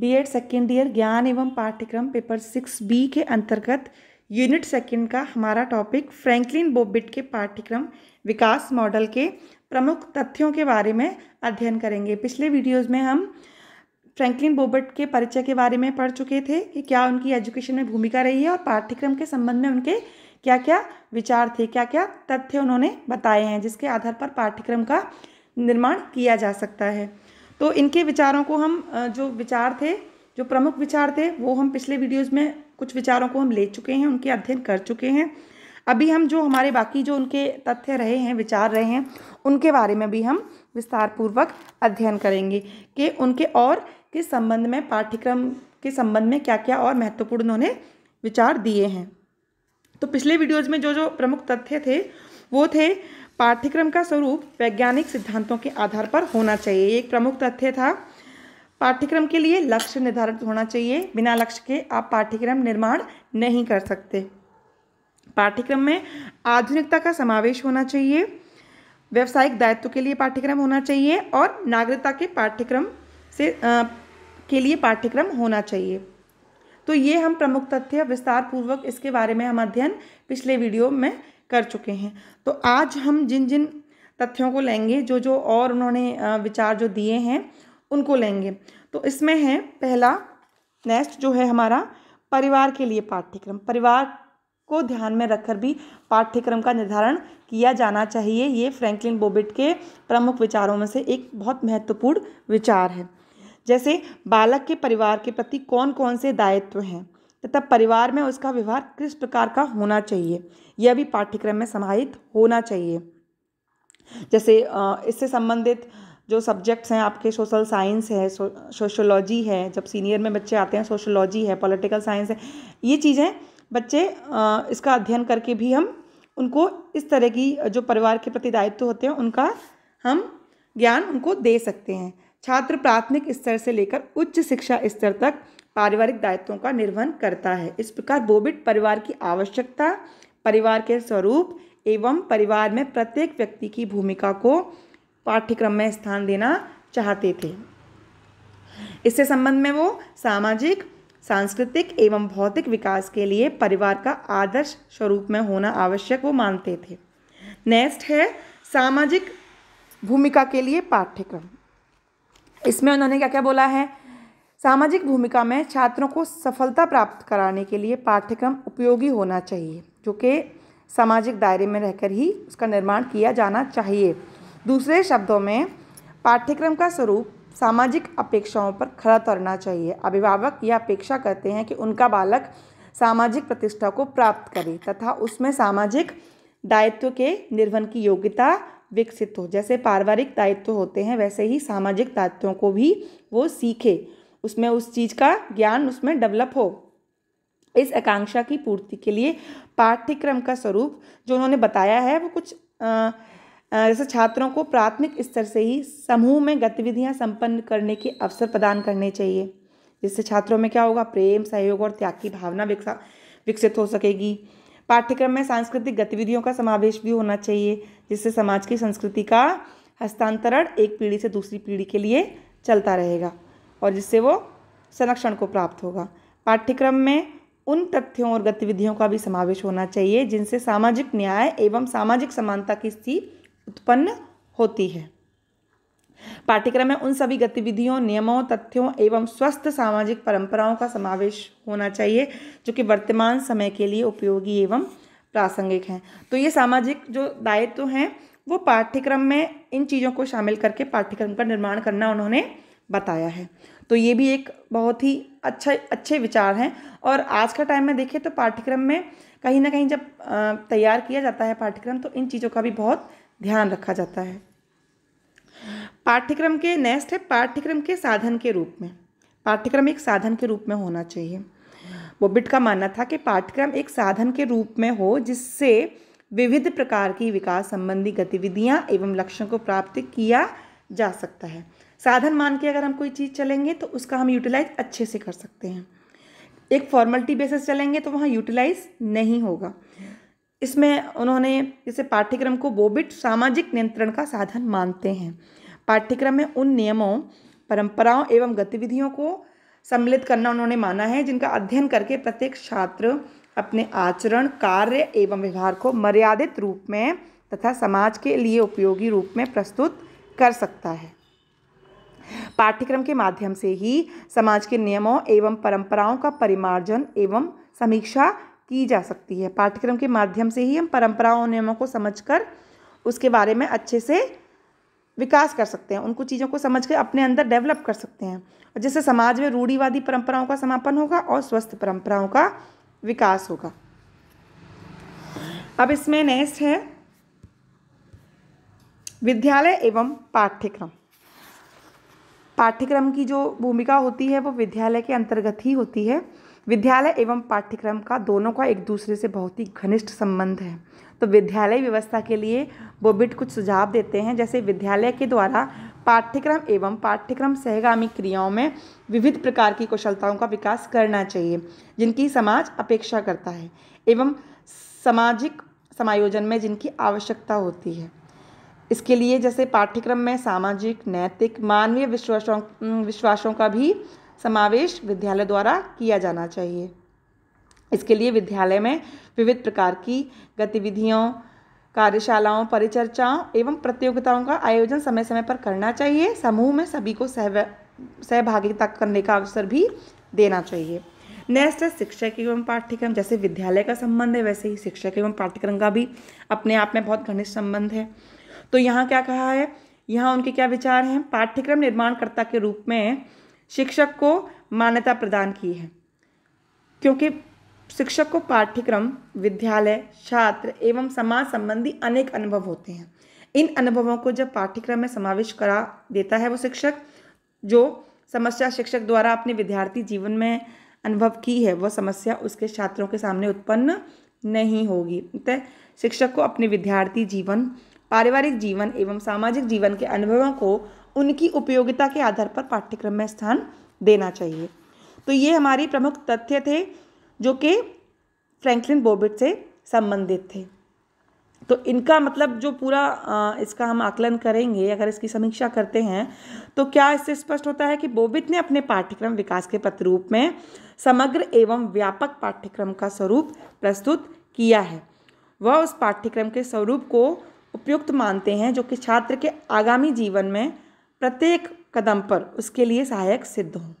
BEd second year ज्ञान एवं पाठ्यक्रम पेपर सिक्स बी के अंतर्गत यूनिट सेकंड का हमारा टॉपिक फ्रैंकलिन बोबिट के पाठ्यक्रम विकास मॉडल के प्रमुख तथ्यों के बारे में अध्ययन करेंगे पिछले वीडियोस में हम फ्रैंकलिन बोबिट के परिचय के बारे में पढ़ चुके थे कि क्या उनकी एजुकेशन में भूमिका रही है और पाठ्यक्रम के संबंध में उनके क्या क्या विचार थे क्या क्या तथ्य उन्होंने बताए हैं जिसके आधार पर पाठ्यक्रम का निर्माण किया जा सकता है तो इनके विचारों को हम जो विचार थे जो प्रमुख विचार थे वो हम पिछले वीडियोज़ में कुछ विचारों को हम ले चुके हैं उनके अध्ययन कर चुके हैं अभी हम जो हमारे बाकी जो उनके तथ्य रहे हैं विचार रहे हैं उनके बारे में भी हम विस्तार पूर्वक अध्ययन करेंगे कि उनके और किस संबंध में पाठ्यक्रम के संबंध में क्या क्या और महत्वपूर्ण उन्होंने विचार दिए हैं तो पिछले वीडियोज़ में जो जो प्रमुख तथ्य थे वो थे पाठ्यक्रम का स्वरूप वैज्ञानिक सिद्धांतों के आधार पर होना चाहिए एक प्रमुख तथ्य था पाठ्यक्रम के लिए लक्ष्य निर्धारित होना चाहिए बिना लक्ष्य के आप पाठ्यक्रम निर्माण नहीं कर सकते पाठ्यक्रम में आधुनिकता का समावेश होना चाहिए व्यवसायिक दायित्व के लिए पाठ्यक्रम होना चाहिए और नागरिकता के पाठ्यक्रम से आ, के लिए पाठ्यक्रम होना चाहिए तो ये हम प्रमुख तथ्य विस्तार पूर्वक इसके बारे में हम अध्ययन पिछले वीडियो में कर चुके हैं तो आज हम जिन जिन तथ्यों को लेंगे जो जो और उन्होंने विचार जो दिए हैं उनको लेंगे तो इसमें है पहला नेक्स्ट जो है हमारा परिवार के लिए पाठ्यक्रम परिवार को ध्यान में रखकर भी पाठ्यक्रम का निर्धारण किया जाना चाहिए ये फ्रैंकलिन बोबिट के प्रमुख विचारों में से एक बहुत महत्वपूर्ण विचार है जैसे बालक के परिवार के प्रति कौन कौन से दायित्व हैं तथा परिवार में उसका व्यवहार किस प्रकार का होना चाहिए यह भी पाठ्यक्रम में समाहित होना चाहिए जैसे इससे संबंधित जो सब्जेक्ट्स हैं आपके सोशल साइंस है सोशोलॉजी है जब सीनियर में बच्चे आते हैं सोशोलॉजी है पॉलिटिकल साइंस है ये चीज़ें बच्चे इसका अध्ययन करके भी हम उनको इस तरह की जो परिवार के प्रति दायित्व होते हैं उनका हम ज्ञान उनको दे सकते हैं छात्र प्राथमिक स्तर से लेकर उच्च शिक्षा स्तर तक पारिवारिक दायित्वों का निर्वहन करता है इस प्रकार बोबिट परिवार की आवश्यकता परिवार के स्वरूप एवं परिवार में प्रत्येक व्यक्ति की भूमिका को पाठ्यक्रम में स्थान देना चाहते थे इससे संबंध में वो सामाजिक सांस्कृतिक एवं भौतिक विकास के लिए परिवार का आदर्श स्वरूप में होना आवश्यक वो मानते थे नेक्स्ट है सामाजिक भूमिका के लिए पाठ्यक्रम इसमें उन्होंने क्या क्या बोला है सामाजिक भूमिका में छात्रों को सफलता प्राप्त कराने के लिए पाठ्यक्रम उपयोगी होना चाहिए जो कि सामाजिक दायरे में रहकर ही उसका निर्माण किया जाना चाहिए दूसरे शब्दों में पाठ्यक्रम का स्वरूप सामाजिक अपेक्षाओं पर खड़ा उतरना चाहिए अभिभावक यह अपेक्षा करते हैं कि उनका बालक सामाजिक प्रतिष्ठा को प्राप्त करे तथा उसमें सामाजिक दायित्व के निर्वहन की योग्यता विकसित हो जैसे पारिवारिक दायित्व होते हैं वैसे ही सामाजिक दायित्वों को भी वो सीखे उसमें उस चीज़ का ज्ञान उसमें डेवलप हो इस आकांक्षा की पूर्ति के लिए पाठ्यक्रम का स्वरूप जो उन्होंने बताया है वो कुछ आ, जैसे छात्रों को प्राथमिक स्तर से ही समूह में गतिविधियां संपन्न करने के अवसर प्रदान करने चाहिए जिससे छात्रों में क्या होगा प्रेम सहयोग और त्याग की भावना विकसा विकसित हो सकेगी पाठ्यक्रम में सांस्कृतिक गतिविधियों का समावेश भी होना चाहिए जिससे समाज की संस्कृति का हस्तांतरण एक पीढ़ी से दूसरी पीढ़ी के लिए चलता रहेगा और जिससे वो संरक्षण को प्राप्त होगा पाठ्यक्रम में उन तथ्यों और गतिविधियों का भी समावेश होना चाहिए जिनसे सामाजिक न्याय एवं सामाजिक समानता की स्थिति उत्पन्न होती है पाठ्यक्रम में उन सभी गतिविधियों नियमों तथ्यों एवं स्वस्थ सामाजिक परंपराओं का समावेश होना चाहिए जो कि वर्तमान समय के लिए उपयोगी एवं प्रासंगिक हैं तो ये सामाजिक जो दायित्व हैं वो पाठ्यक्रम में इन चीज़ों को शामिल करके पाठ्यक्रम का निर्माण करना उन्होंने बताया है तो ये भी एक बहुत ही अच्छा अच्छे विचार हैं और आज का टाइम में देखें तो पाठ्यक्रम में कहीं ना कहीं जब तैयार किया जाता है पाठ्यक्रम तो इन चीज़ों का भी बहुत ध्यान रखा जाता है पाठ्यक्रम के नेक्स्ट है पाठ्यक्रम के साधन के रूप में पाठ्यक्रम एक साधन के रूप में होना चाहिए बोबिट का मानना था कि पाठ्यक्रम एक साधन के रूप में हो जिससे विविध प्रकार की विकास संबंधी गतिविधियां एवं लक्ष्यों को प्राप्त किया जा सकता है साधन मान के अगर हम कोई चीज़ चलेंगे तो उसका हम यूटिलाइज अच्छे से कर सकते हैं एक फॉर्मेलिटी बेसिस चलेंगे तो वहाँ यूटिलाइज नहीं होगा इसमें उन्होंने जैसे पाठ्यक्रम को बोबिट सामाजिक नियंत्रण का साधन मानते हैं पाठ्यक्रम में उन नियमों परंपराओं एवं गतिविधियों को सम्मिलित करना उन्होंने माना है जिनका अध्ययन करके प्रत्येक छात्र अपने आचरण कार्य एवं व्यवहार को मर्यादित रूप में तथा समाज के लिए उपयोगी रूप में प्रस्तुत कर सकता है पाठ्यक्रम के माध्यम से ही समाज के नियमों एवं परंपराओं का परिमार्जन एवं समीक्षा की जा सकती है पाठ्यक्रम के माध्यम से ही हम परंपराओं और नियमों को समझकर उसके बारे में अच्छे से विकास कर सकते हैं उनको चीज़ों को समझ कर अपने अंदर डेवलप कर सकते हैं और जिससे समाज में रूढ़ीवादी परंपराओं का समापन होगा और स्वस्थ परंपराओं का विकास होगा अब इसमें नेक्स्ट है विद्यालय एवं पाठ्यक्रम पाठ्यक्रम की जो भूमिका होती है वो विद्यालय के अंतर्गत ही होती है विद्यालय एवं पाठ्यक्रम का दोनों का एक दूसरे से बहुत ही घनिष्ठ संबंध है तो विद्यालय व्यवस्था के लिए बोबिट कुछ सुझाव देते हैं जैसे विद्यालय के द्वारा पाठ्यक्रम एवं पाठ्यक्रम सहगामी क्रियाओं में विविध प्रकार की कुशलताओं का विकास करना चाहिए जिनकी समाज अपेक्षा करता है एवं सामाजिक समायोजन में जिनकी आवश्यकता होती है इसके लिए जैसे पाठ्यक्रम में सामाजिक नैतिक मानवीय विश्वासों विश्वासों का भी समावेश विद्यालय द्वारा किया जाना चाहिए इसके लिए विद्यालय में विविध प्रकार की गतिविधियों कार्यशालाओं परिचर्चाओं एवं प्रतियोगिताओं का आयोजन समय समय पर करना चाहिए समूह में सभी को सह सहभागिता करने का अवसर भी देना चाहिए नेक्स्ट है शिक्षक एवं पाठ्यक्रम जैसे विद्यालय का संबंध है वैसे ही शिक्षक एवं पाठ्यक्रम का भी अपने आप में बहुत घनिष्ठ संबंध है तो यहाँ क्या कहा है यहाँ उनके क्या विचार हैं पाठ्यक्रम निर्माणकर्ता के रूप में शिक्षक को मान्यता प्रदान की है क्योंकि शिक्षक को पाठ्यक्रम विद्यालय छात्र एवं समाज संबंधी अनेक अनुभव होते हैं इन अनुभवों को जब पाठ्यक्रम में समावेश करा देता है वो शिक्षक जो समस्या शिक्षक द्वारा अपने विद्यार्थी जीवन में अनुभव की है वह समस्या उसके छात्रों के सामने उत्पन्न नहीं होगी अतः शिक्षक को अपने विद्यार्थी जीवन पारिवारिक जीवन एवं सामाजिक जीवन के अनुभवों को उनकी उपयोगिता के आधार पर पाठ्यक्रम में स्थान देना चाहिए तो ये हमारी प्रमुख तथ्य थे जो कि फ्रैंकलिन बोबिट से संबंधित थे तो इनका मतलब जो पूरा इसका हम आकलन करेंगे अगर इसकी समीक्षा करते हैं तो क्या इससे स्पष्ट होता है कि बोबित ने अपने पाठ्यक्रम विकास के पत्र में समग्र एवं व्यापक पाठ्यक्रम का स्वरूप प्रस्तुत किया है वह उस पाठ्यक्रम के स्वरूप को उपयुक्त मानते हैं जो कि छात्र के आगामी जीवन में प्रत्येक कदम पर उसके लिए सहायक सिद्ध हों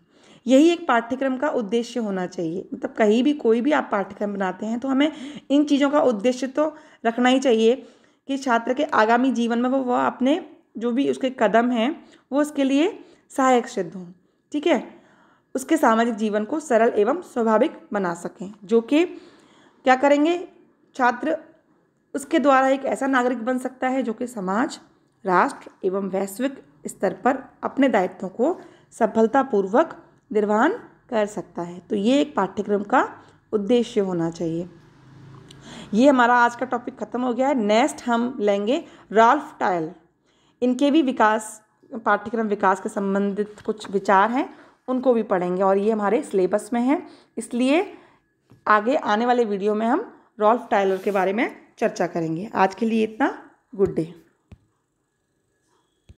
यही एक पाठ्यक्रम का उद्देश्य होना चाहिए मतलब कहीं भी कोई भी आप पाठ्यक्रम बनाते हैं तो हमें इन चीज़ों का उद्देश्य तो रखना ही चाहिए कि छात्र के आगामी जीवन में वो वह अपने जो भी उसके कदम हैं वो उसके लिए सहायक सिद्ध हों ठीक है उसके सामाजिक जीवन को सरल एवं स्वाभाविक बना सकें जो कि क्या करेंगे छात्र उसके द्वारा एक ऐसा नागरिक बन सकता है जो कि समाज राष्ट्र एवं वैश्विक स्तर पर अपने दायित्वों को सफलतापूर्वक निर्वहन कर सकता है तो ये एक पाठ्यक्रम का उद्देश्य होना चाहिए ये हमारा आज का टॉपिक खत्म हो गया है नेक्स्ट हम लेंगे राल्फ टायल इनके भी विकास पाठ्यक्रम विकास के संबंधित कुछ विचार हैं उनको भी पढ़ेंगे और ये हमारे सिलेबस में है इसलिए आगे आने वाले वीडियो में हम रॉल्फ टायलर के बारे में चर्चा करेंगे आज के लिए इतना गुड डे